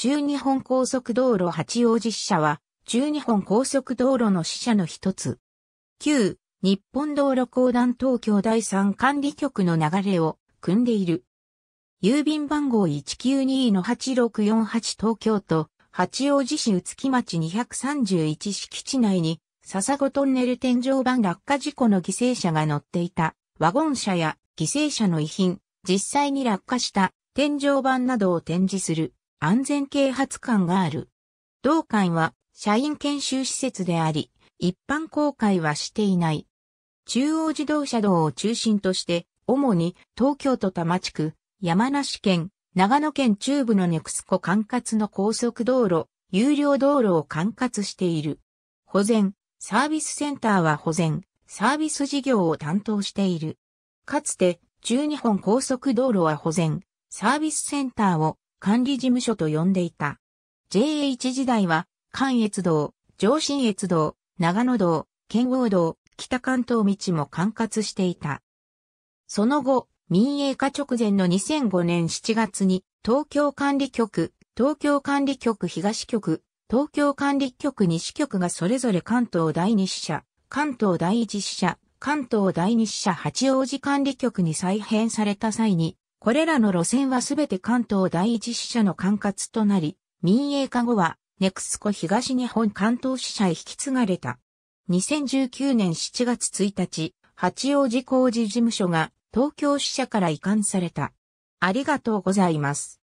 中日本高速道路八王子支社は、中日本高速道路の支社の一つ。旧、日本道路公団東京第三管理局の流れを組んでいる。郵便番号192-8648東京都、八王子市宇月町231敷地内に、笹子トンネル天井板落下事故の犠牲者が乗っていた、ワゴン車や犠牲者の遺品、実際に落下した天井板などを展示する安全啓発館がある。同館は社員研修施設であり、一般公開はしていない。中央自動車道を中心として、主に東京都多摩地区、山梨県、長野県中部のネクスコ管轄の高速道路、有料道路を管轄している。保全、サービスセンターは保全、サービス事業を担当している。かつて、中日本高速道路は保全、サービスセンターを管理事務所と呼んでいた。JH 時代は、関越道、上信越道、長野道、県央道、北関東道も管轄していた。その後、民営化直前の2005年7月に、東京管理局、東京管理局東局、東京管理局西局がそれぞれ関東第二支社、関東第一支社、関東第二支社八王子管理局に再編された際に、これらの路線はすべて関東第一支社の管轄となり、民営化後は、ネクスコ東日本関東支社へ引き継がれた。2019年7月1日、八王子工事事務所が東京支社から移管された。ありがとうございます。